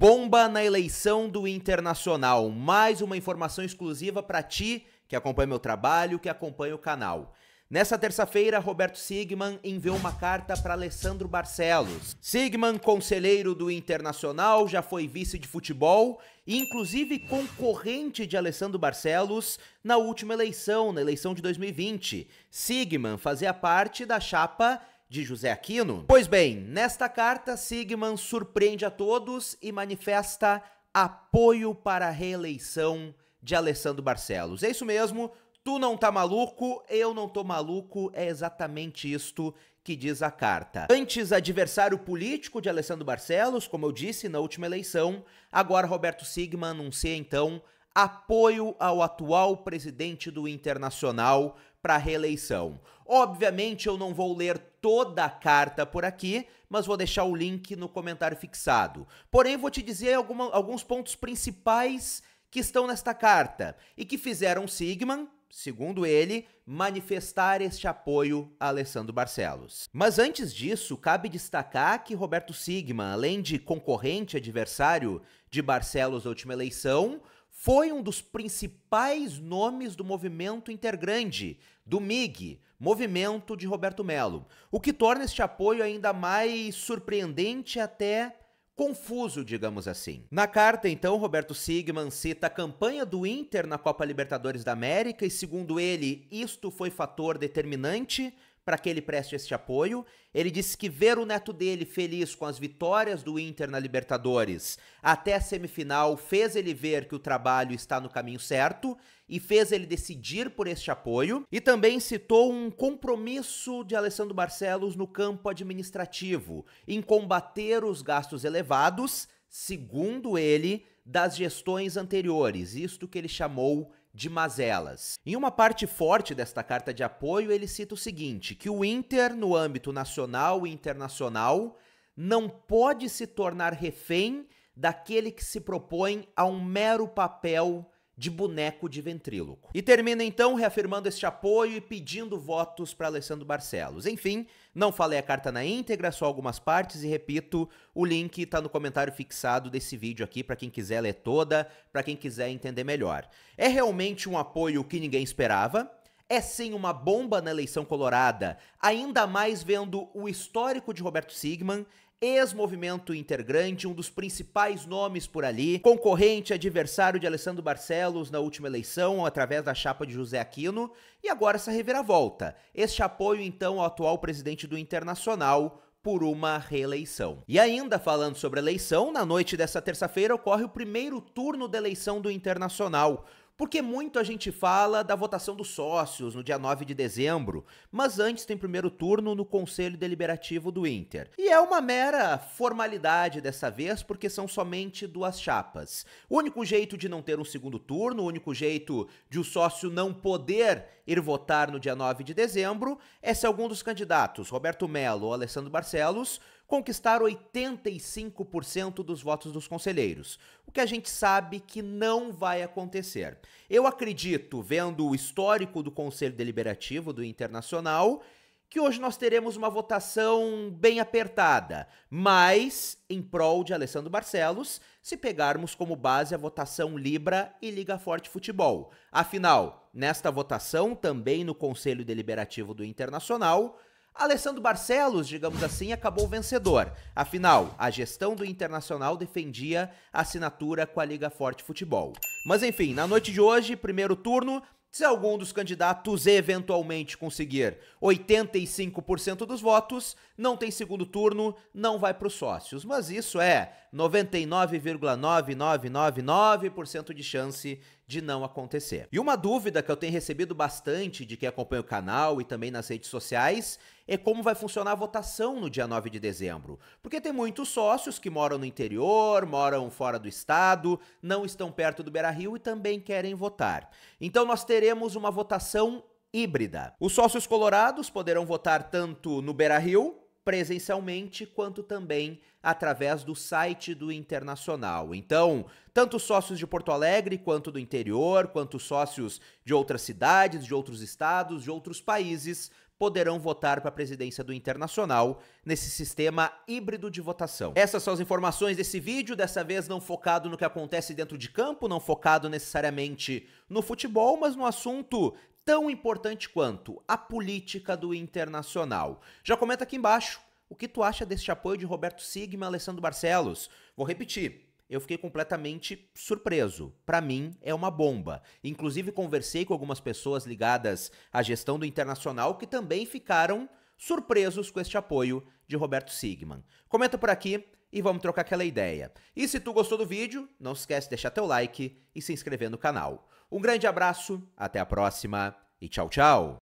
Bomba na eleição do Internacional. Mais uma informação exclusiva para ti que acompanha meu trabalho, que acompanha o canal. Nessa terça-feira, Roberto Sigman enviou uma carta para Alessandro Barcelos. Sigman, conselheiro do Internacional, já foi vice de futebol, inclusive concorrente de Alessandro Barcelos na última eleição, na eleição de 2020. Sigman fazia parte da chapa de José Aquino? Pois bem, nesta carta, Sigmund surpreende a todos e manifesta apoio para a reeleição de Alessandro Barcelos. É isso mesmo, tu não tá maluco, eu não tô maluco, é exatamente isto que diz a carta. Antes adversário político de Alessandro Barcelos, como eu disse na última eleição, agora Roberto Sigmund anuncia então apoio ao atual presidente do Internacional, para reeleição. Obviamente eu não vou ler toda a carta por aqui, mas vou deixar o link no comentário fixado. Porém, vou te dizer alguma, alguns pontos principais que estão nesta carta e que fizeram Sigmund, segundo ele, manifestar este apoio a Alessandro Barcelos. Mas antes disso, cabe destacar que Roberto Sigmund, além de concorrente adversário de Barcelos na última eleição, foi um dos principais nomes do movimento Intergrande, do MIG, movimento de Roberto Melo, o que torna este apoio ainda mais surpreendente até confuso, digamos assim. Na carta, então, Roberto Sigman cita a campanha do Inter na Copa Libertadores da América e, segundo ele, isto foi fator determinante para que ele preste este apoio. Ele disse que ver o neto dele feliz com as vitórias do Inter na Libertadores até a semifinal fez ele ver que o trabalho está no caminho certo e fez ele decidir por este apoio. E também citou um compromisso de Alessandro Barcelos no campo administrativo, em combater os gastos elevados, segundo ele, das gestões anteriores, isto que ele chamou de mazelas. Em uma parte forte desta carta de apoio, ele cita o seguinte: que o Inter, no âmbito nacional e internacional, não pode se tornar refém daquele que se propõe a um mero papel de boneco de ventríloco. E termina então reafirmando este apoio e pedindo votos para Alessandro Barcelos. Enfim, não falei a carta na íntegra, só algumas partes e repito, o link está no comentário fixado desse vídeo aqui para quem quiser ler toda, para quem quiser entender melhor. É realmente um apoio que ninguém esperava. É sim uma bomba na eleição colorada, ainda mais vendo o histórico de Roberto Sigman, ex-movimento Intergrande, um dos principais nomes por ali, concorrente, adversário de Alessandro Barcelos na última eleição, através da chapa de José Aquino, e agora essa reviravolta. Este apoio, então, ao atual presidente do Internacional, por uma reeleição. E ainda falando sobre eleição, na noite dessa terça-feira ocorre o primeiro turno da eleição do Internacional, porque muito a gente fala da votação dos sócios no dia 9 de dezembro, mas antes tem primeiro turno no Conselho Deliberativo do Inter. E é uma mera formalidade dessa vez, porque são somente duas chapas. O único jeito de não ter um segundo turno, o único jeito de o sócio não poder ir votar no dia 9 de dezembro é se algum dos candidatos, Roberto Melo ou Alessandro Barcelos, conquistar 85% dos votos dos conselheiros, o que a gente sabe que não vai acontecer. Eu acredito, vendo o histórico do Conselho Deliberativo do Internacional, que hoje nós teremos uma votação bem apertada, mas em prol de Alessandro Barcelos, se pegarmos como base a votação Libra e Liga Forte Futebol. Afinal, nesta votação, também no Conselho Deliberativo do Internacional, Alessandro Barcelos, digamos assim, acabou vencedor. Afinal, a gestão do Internacional defendia a assinatura com a Liga Forte Futebol. Mas enfim, na noite de hoje, primeiro turno, se algum dos candidatos eventualmente conseguir 85% dos votos, não tem segundo turno, não vai para os sócios. Mas isso é 99,9999% de chance de não acontecer. E uma dúvida que eu tenho recebido bastante de quem acompanha o canal e também nas redes sociais é como vai funcionar a votação no dia 9 de dezembro. Porque tem muitos sócios que moram no interior, moram fora do estado, não estão perto do Beira-Rio e também querem votar. Então nós teremos uma votação híbrida. Os sócios colorados poderão votar tanto no Beira-Rio presencialmente, quanto também através do site do Internacional. Então, tanto sócios de Porto Alegre, quanto do interior, quanto sócios de outras cidades, de outros estados, de outros países, poderão votar para a presidência do Internacional nesse sistema híbrido de votação. Essas são as informações desse vídeo, dessa vez não focado no que acontece dentro de campo, não focado necessariamente no futebol, mas no assunto tão importante quanto a política do internacional. Já comenta aqui embaixo o que tu acha deste apoio de Roberto Sigma e Alessandro Barcelos. Vou repetir. Eu fiquei completamente surpreso. Para mim, é uma bomba. Inclusive, conversei com algumas pessoas ligadas à gestão do internacional que também ficaram surpresos com este apoio de Roberto Sigman. Comenta por aqui e vamos trocar aquela ideia. E se tu gostou do vídeo, não esquece de deixar teu like e se inscrever no canal. Um grande abraço, até a próxima e tchau, tchau!